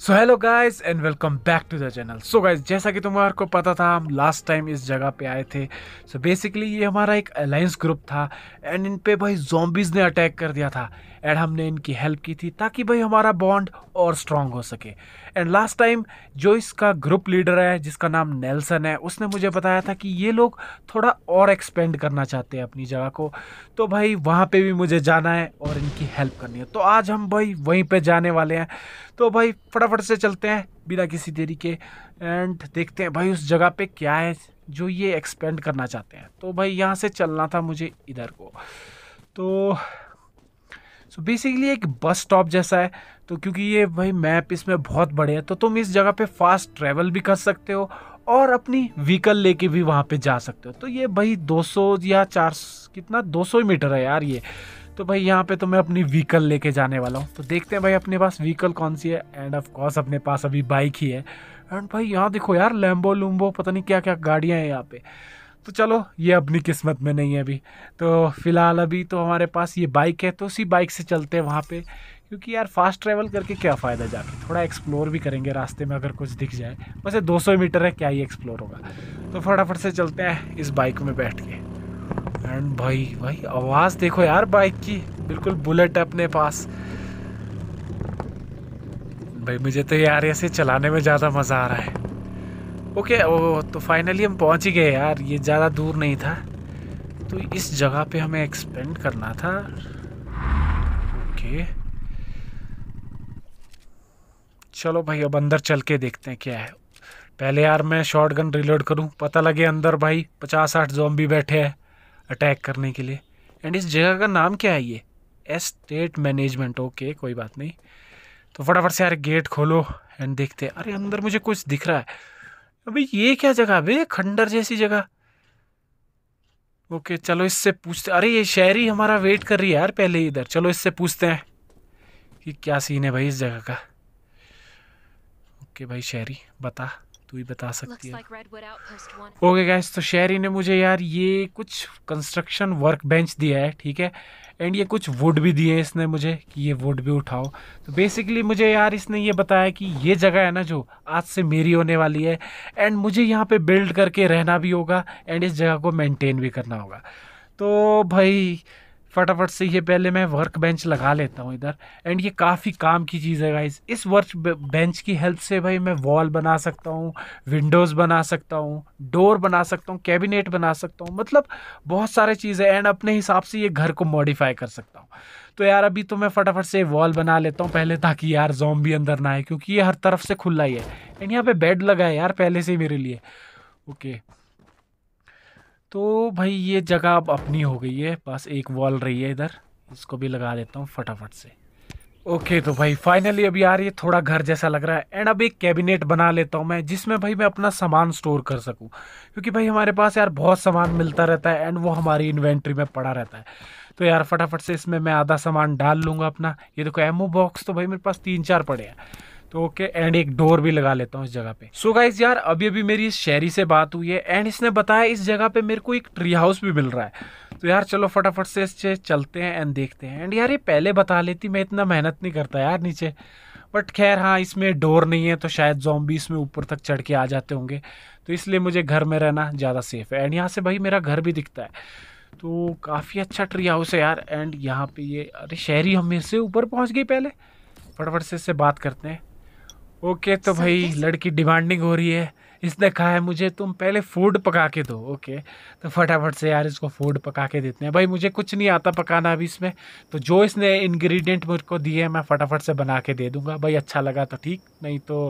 So hello guys and welcome back to the channel so guys जैसा कि तुम्हारे को पता था हम लास्ट टाइम इस जगह पे आए थे सो so बेसिकली ये हमारा एक अलायंस ग्रुप था एंड इन पे भाई जॉम्बीज़ ने अटैक कर दिया था एंड हमने इनकी हेल्प की थी ताकि भाई हमारा बॉन्ड और स्ट्रांग हो सके एंड लास्ट टाइम जो इसका ग्रुप लीडर है जिसका नाम नेल्सन है उसने मुझे बताया था कि ये लोग थोड़ा और एक्सपेंड करना चाहते हैं अपनी जगह को तो भाई वहाँ पे भी मुझे जाना है और इनकी हेल्प करनी है तो आज हम भाई वहीं पे जाने वाले हैं तो भाई फटाफट से चलते हैं बिना किसी देरी के एंड देखते हैं भाई उस जगह पे क्या है जो ये एक्सपेंड करना चाहते हैं तो भाई यहाँ से चलना था मुझे इधर को तो सो so बेसिकली एक बस स्टॉप जैसा है तो क्योंकि ये भाई मैप इसमें बहुत बड़े हैं तो तुम इस जगह पे फास्ट ट्रैवल भी कर सकते हो और अपनी व्हीकल लेके भी वहाँ पे जा सकते हो तो ये भाई 200 या 400 कितना 200 मीटर है यार ये तो भाई यहाँ पे तो मैं अपनी व्हीकल लेके जाने वाला हूँ तो देखते हैं भाई अपने पास व्हीकल कौन सी है एंड ऑफ कोर्स अपने पास अभी बाइक ही है एंड भाई यहाँ देखो यार लैम्बो लुम्बो पता नहीं क्या क्या गाड़ियाँ हैं यहाँ पर तो चलो ये अपनी किस्मत में नहीं है अभी तो फ़िलहाल अभी तो हमारे पास ये बाइक है तो उसी बाइक से चलते हैं वहाँ पे क्योंकि यार फास्ट ट्रैवल करके क्या फ़ायदा जाके थोड़ा एक्सप्लोर भी करेंगे रास्ते में अगर कुछ दिख जाए वैसे 200 मीटर है क्या ही एक्सप्लोर होगा तो फटाफट से चलते हैं इस बाइक में बैठ के एंड भाई भाई आवाज़ देखो यार बाइक की बिल्कुल बुलेट है अपने पास भाई मुझे तो यार ऐसे चलाने में ज़्यादा मज़ा आ रहा है ओके ओ तो फाइनली हम पहुंच ही गए यार ये ज़्यादा दूर नहीं था तो इस जगह पे हमें एक्सपेंड करना था ओके चलो भाई अब अंदर चल के देखते हैं क्या है पहले यार मैं शॉर्ट गन रिलोड करूँ पता लगे अंदर भाई पचास साठ जोम्बी बैठे हैं अटैक करने के लिए एंड इस जगह का नाम क्या है ये एस्टेट मैनेजमेंट ओके कोई बात नहीं तो फटाफट से यार गेट खोलो एंड देखते हैं अरे अंदर मुझे कुछ दिख रहा है अभी ये क्या जगह अभी खंडर जैसी जगह ओके चलो इससे पूछते अरे ये शहरी हमारा वेट कर रही है यार पहले इधर चलो इससे पूछते हैं कि क्या सीन है भाई इस जगह का ओके भाई शहरी बता तू ही बता सकती है ओके गैस तो शेरी ने मुझे यार ये कुछ कंस्ट्रक्शन वर्क बेंच दिया है ठीक है एंड ये कुछ वुड भी दिए हैं इसने मुझे कि ये वुड भी उठाओ तो बेसिकली मुझे यार इसने ये बताया कि ये जगह है ना जो आज से मेरी होने वाली है एंड मुझे यहाँ पे बिल्ड करके रहना भी होगा एंड इस जगह को मेंटेन भी करना होगा तो भाई फटाफट से ये पहले मैं वर्क बेंच लगा लेता हूँ इधर एंड ये काफ़ी काम की चीज़ है गाइज इस वर्क बेंच की हेल्प से भाई मैं वॉल बना सकता हूँ विंडोज़ बना सकता हूँ डोर बना सकता हूँ कैबिनेट बना सकता हूँ मतलब बहुत सारे चीज़ें एंड अपने हिसाब से ये घर को मॉडिफाई कर सकता हूँ तो यार अभी तो मैं फटाफट से वॉल बना लेता हूँ पहले ताकि यार जॉम्बी अंदर ना आए क्योंकि ये हर तरफ से खुला ही है एंड यहाँ पे बेड लगा है यार पहले से ही मेरे लिए ओके okay. तो भाई ये जगह अब अपनी हो गई है बस एक वॉल रही है इधर इसको भी लगा देता हूँ फटाफट से ओके तो भाई फाइनली अभी यार ये थोड़ा घर जैसा लग रहा है एंड अब एक कैबिनेट बना लेता हूँ मैं जिसमें भाई मैं अपना सामान स्टोर कर सकूँ क्योंकि भाई हमारे पास यार बहुत सामान मिलता रहता है एंड वो हमारी इन्वेंट्री में पड़ा रहता है तो यार फटाफट से इसमें मैं आधा सामान डाल लूँगा अपना ये देखो एमओ बॉक्स तो भाई मेरे पास तीन चार पड़े हैं तो ओके okay, एंड एक डोर भी लगा लेता हूँ इस जगह पे सो so गाइज यार अभी अभी मेरी इस शहरी से बात हुई है एंड इसने बताया इस जगह पे मेरे को एक ट्री हाउस भी मिल रहा है तो यार चलो फटाफट से इससे चलते हैं एंड देखते हैं एंड यार ये पहले बता लेती मैं इतना मेहनत नहीं करता यार नीचे बट खैर हाँ इसमें डोर नहीं है तो शायद जॉम्बी इसमें ऊपर तक चढ़ के आ जाते होंगे तो इसलिए मुझे घर में रहना ज़्यादा सेफ है एंड यहाँ से भाई मेरा घर भी दिखता है तो काफ़ी अच्छा ट्री हाउस है यार एंड यहाँ पे ये अरे शहरी हम इससे से ऊपर पहुँच गई पहले फटाफट से इससे बात करते हैं ओके तो भाई लड़की डिमांडिंग हो रही है इसने कहा है मुझे तुम पहले फूड पका के दो ओके तो फटाफट से यार इसको फूड पका के देते हैं भाई मुझे कुछ नहीं आता पकाना अभी इसमें तो जो इसने इंग्रेडिएंट मुझको दिए हैं मैं फटाफट से बना के दे दूंगा भाई अच्छा लगा तो ठीक नहीं तो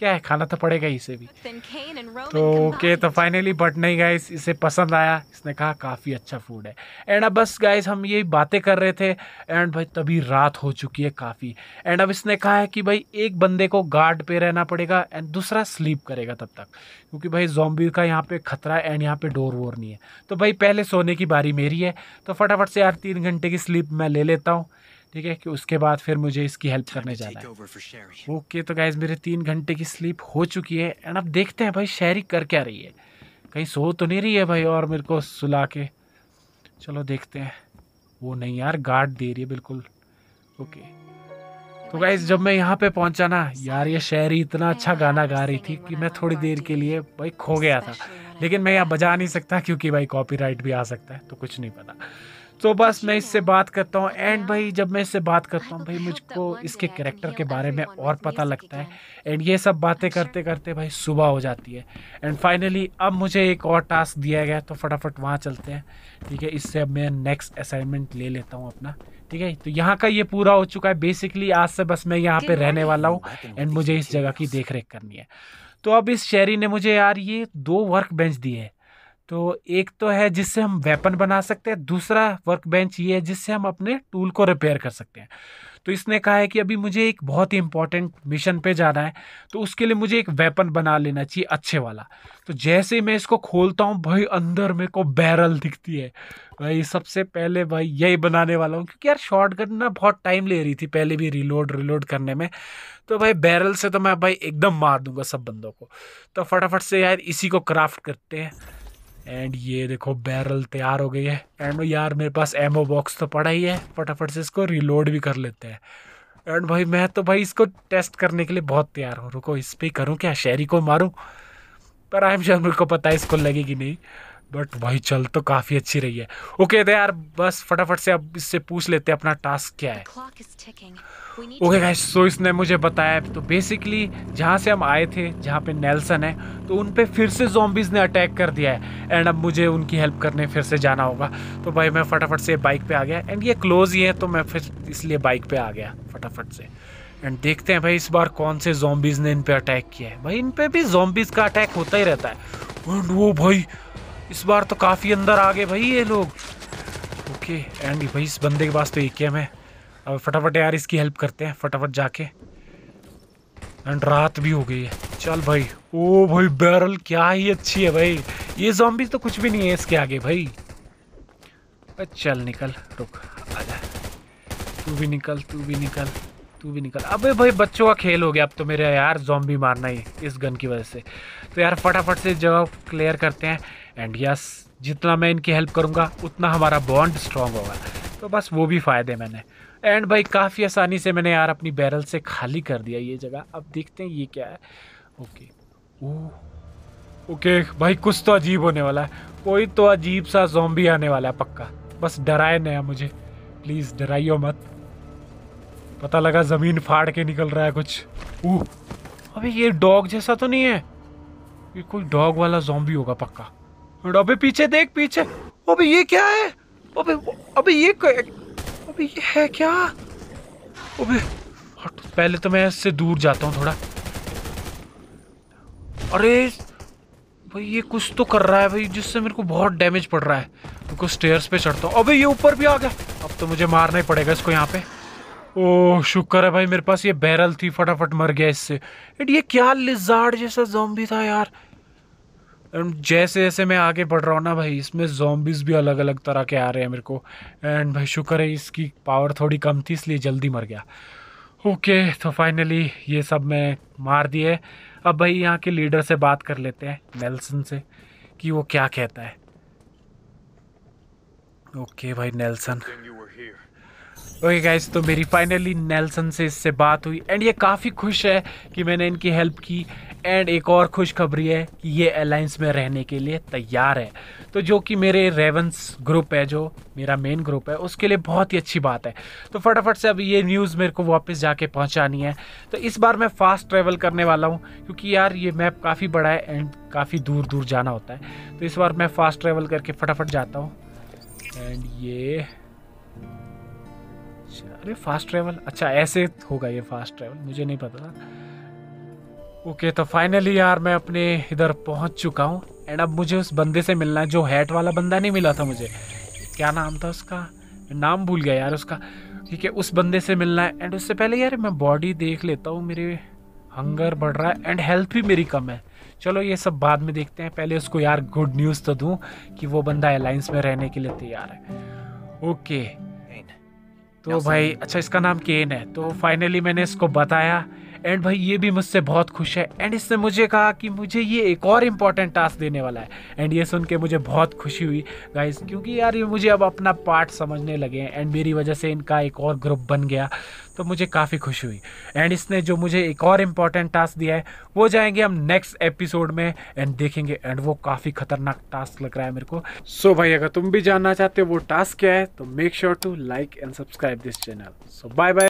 क्या है खाना तो पड़ेगा इसे भी तो ओके तो फाइनली बट नहीं गाइस इसे पसंद आया इसने कहा काफ़ी अच्छा फूड है एंड अब बस गाइस हम ये बातें कर रहे थे एंड भाई तभी रात हो चुकी है काफ़ी एंड अब इसने कहा है कि भाई एक बंदे को गार्ड पे रहना पड़ेगा एंड दूसरा स्लीप करेगा तब तक क्योंकि भाई जोम्बी का यहाँ पे खतरा है एंड यहाँ पे डोर वोर नहीं है तो भाई पहले सोने की बारी मेरी है तो फटाफट से यार तीन घंटे की स्लीप मैं ले लेता हूँ ठीक है कि उसके बाद फिर मुझे इसकी हेल्प करने जाना है ओके तो गाइज मेरे तीन घंटे की स्लीप हो चुकी है एंड अब देखते हैं भाई शेरी कर क्या रही है कहीं सो तो नहीं रही है भाई और मेरे को सुला के चलो देखते हैं वो नहीं यार गार्ड दे रही है बिल्कुल ओके तो गाइज जब मैं यहाँ पे पहुँचा ना यार ये शहरी इतना अच्छा गाना गा रही थी कि मैं थोड़ी देर के लिए भाई खो गया था लेकिन मैं यहाँ बजा नहीं सकता क्योंकि भाई कॉपीराइट भी आ सकता है तो कुछ नहीं पता तो बस मैं इससे बात करता हूँ एंड भाई जब मैं इससे बात करता हूँ भाई मुझको इसके करेक्टर के बारे में और पता लगता है एंड ये सब बातें करते करते भाई सुबह हो जाती है एंड फाइनली अब मुझे एक और टास्क दिया गया तो फटाफट वहाँ चलते हैं ठीक है इससे अब मैं नेक्स्ट असाइनमेंट ले लेता हूँ अपना ठीक है तो यहाँ का ये पूरा हो चुका है बेसिकली आज से बस मैं यहाँ पर रहने वाला हूँ एंड मुझे इस जगह की देख करनी है तो अब इस शहरी ने मुझे यार ये दो वर्क बेंच दिए हैं तो एक तो है जिससे हम वेपन बना सकते हैं दूसरा वर्क बेंच ये है जिससे हम अपने टूल को रिपेयर कर सकते हैं तो इसने कहा है कि अभी मुझे एक बहुत ही इंपॉर्टेंट मिशन पे जाना है तो उसके लिए मुझे एक वेपन बना लेना चाहिए अच्छे वाला तो जैसे ही मैं इसको खोलता हूँ भाई अंदर मेरे को बैरल दिखती है भाई सबसे पहले भाई यही बनाने वाला हूँ क्योंकि यार शॉर्ट गन ना बहुत टाइम ले रही थी पहले भी रिलोड रिलोड करने में तो भाई बैरल से तो मैं भाई एकदम मार दूंगा सब बंदों को तो फटाफट से यार इसी को क्राफ्ट करते हैं एंड ये देखो बैरल तैयार हो गई है एंड यार मेरे पास एमओ बॉक्स तो पड़ा ही है फटाफट से इसको रिलोड भी कर लेते हैं एंड भाई मैं तो भाई इसको टेस्ट करने के लिए बहुत तैयार हूँ रुको इस पर करूँ क्या शहरी को मारूँ पर आई एम श्योर मेरे को पता है इसको लगेगी नहीं बट वही चल तो काफ़ी अच्छी रही है ओके okay, तो यार बस फटाफट से अब इससे पूछ लेते हैं अपना टास्क क्या है ओके okay, गाइस सो इसने मुझे बताया तो बेसिकली जहाँ से हम आए थे जहाँ पे नेल्सन है तो उन पे फिर से जोम्बिस ने अटैक कर दिया है एंड अब मुझे उनकी हेल्प करने फिर से जाना होगा तो भाई मैं फटाफट से बाइक पे आ गया एंड ये क्लोज ही है तो मैं फिर इसलिए बाइक पे आ गया फटाफट से एंड देखते हैं भाई इस बार कौन से जोम्बिस ने इन पर अटैक किया है भाई इन पर भी जोम्बिस का अटैक होता ही रहता है एंड वो भाई इस बार तो काफ़ी अंदर आ गए भाई ये लोग ओके एंड भाई इस बंदे के पास तो एक है अब फटाफट यार इसकी हेल्प करते हैं फटाफट जाके एंड रात भी हो गई है चल भाई ओ भाई बैरल क्या ही अच्छी है भाई ये जॉम्बी तो कुछ भी नहीं है इसके आगे भाई चल निकल रुक आ जा तू भी निकल तू भी निकल तू भी निकल अबे भाई बच्चों का खेल हो गया अब तो मेरे यार जॉम्बी मारना ही इस गन की वजह से तो यार फटाफट से जगह क्लियर करते हैं एंड यस जितना मैं इनकी हेल्प करूँगा उतना हमारा बॉन्ड स्ट्रांग होगा तो बस वो भी फ़ायदे मैंने एंड भाई काफ़ी आसानी से मैंने यार अपनी बैरल से खाली कर दिया ये जगह अब देखते हैं ये क्या है ओके ओह ओके भाई कुछ तो अजीब होने वाला है कोई तो अजीब सा जोम्बी आने वाला है पक्का बस डराए नया मुझे प्लीज़ डराइयो मत पता लगा जमीन फाड़ के निकल रहा है कुछ ओह अबे ये डॉग जैसा तो नहीं है ये कोई डॉग वाला जॉम्बी होगा पक्का अबे पीछे देख पीछे अबे ये क्या है अबे अबे ये अबे ये है क्या अबे पहले तो मैं इससे दूर जाता हूँ थोड़ा अरे भाई ये कुछ तो कर रहा है भाई जिससे मेरे को बहुत डैमेज पड़ रहा है मेरे को स्टेयर्स पे चढ़ता हूँ अबे ये ऊपर भी आ गया अब तो मुझे मारना ही पड़ेगा इसको यहाँ पे ओह शुक्र है भाई मेरे पास ये बैरल थी फटाफट मर गया इससे एट ये क्या लिजार्ड जैसा जॉम्बी था यार जैसे जैसे मैं आगे बढ़ रहा हूँ ना भाई इसमें जोम्बिस भी अलग अलग तरह के आ रहे हैं मेरे को एंड भाई शुक्र है इसकी पावर थोड़ी कम थी इसलिए जल्दी मर गया ओके तो फाइनली ये सब मैं मार दिए अब भाई यहाँ के लीडर से बात कर लेते हैं नेल्सन से कि वो क्या कहता है ओके भाई नेल्सन ओके okay गाइस तो मेरी फाइनली नेल्सन से इससे बात हुई एंड ये काफ़ी खुश है कि मैंने इनकी हेल्प की एंड एक और खुशखबरी है कि ये अलाइंस में रहने के लिए तैयार है तो जो कि मेरे रेवंस ग्रुप है जो मेरा मेन ग्रुप है उसके लिए बहुत ही अच्छी बात है तो फटाफट से अब ये न्यूज़ मेरे को वापस जाके पहुंचानी है तो इस बार मैं फ़ास्ट ट्रैवल करने वाला हूँ क्योंकि यार ये मैप काफ़ी बड़ा है एंड काफ़ी दूर दूर जाना होता है तो इस बार मैं फ़ास्ट ट्रैवल करके फटाफट जाता हूँ एंड ये अच्छा अरे फास्ट ट्रैवल अच्छा ऐसे होगा ये फास्ट ट्रैवल मुझे नहीं पता था ओके तो फाइनली यार मैं अपने इधर पहुंच चुका हूँ एंड अब मुझे उस बंदे से मिलना है जो हैट वाला बंदा नहीं मिला था मुझे क्या नाम था उसका नाम भूल गया यार उसका ठीक है उस बंदे से मिलना है एंड उससे पहले यार मैं बॉडी देख लेता हूँ मेरे हंगर बढ़ रहा है एंड हेल्थ भी मेरी कम है चलो ये सब बाद में देखते हैं पहले उसको यार गुड न्यूज़ तो दूँ कि वो बंदा अलाइंस में रहने के लिए तैयार है ओके तो भाई अच्छा इसका नाम केन है तो फाइनली मैंने इसको बताया एंड भाई ये भी मुझसे बहुत खुश है एंड इसने मुझे कहा कि मुझे ये एक और इम्पॉर्टेंट टास्क देने वाला है एंड ये सुन के मुझे बहुत खुशी हुई गाइज क्योंकि यार ये मुझे अब अपना पार्ट समझने लगे हैं एंड मेरी वजह से इनका एक और ग्रुप बन गया तो मुझे काफ़ी खुशी हुई एंड इसने जो मुझे एक और इम्पॉर्टेंट टास्क दिया है वो जाएंगे हम नेक्स्ट एपिसोड में एंड देखेंगे एंड वो काफ़ी खतरनाक टास्क लग रहा है मेरे को सो so भाई अगर तुम भी जानना चाहते हो वो टास्क क्या है तो make sure to like and subscribe this channel so bye bye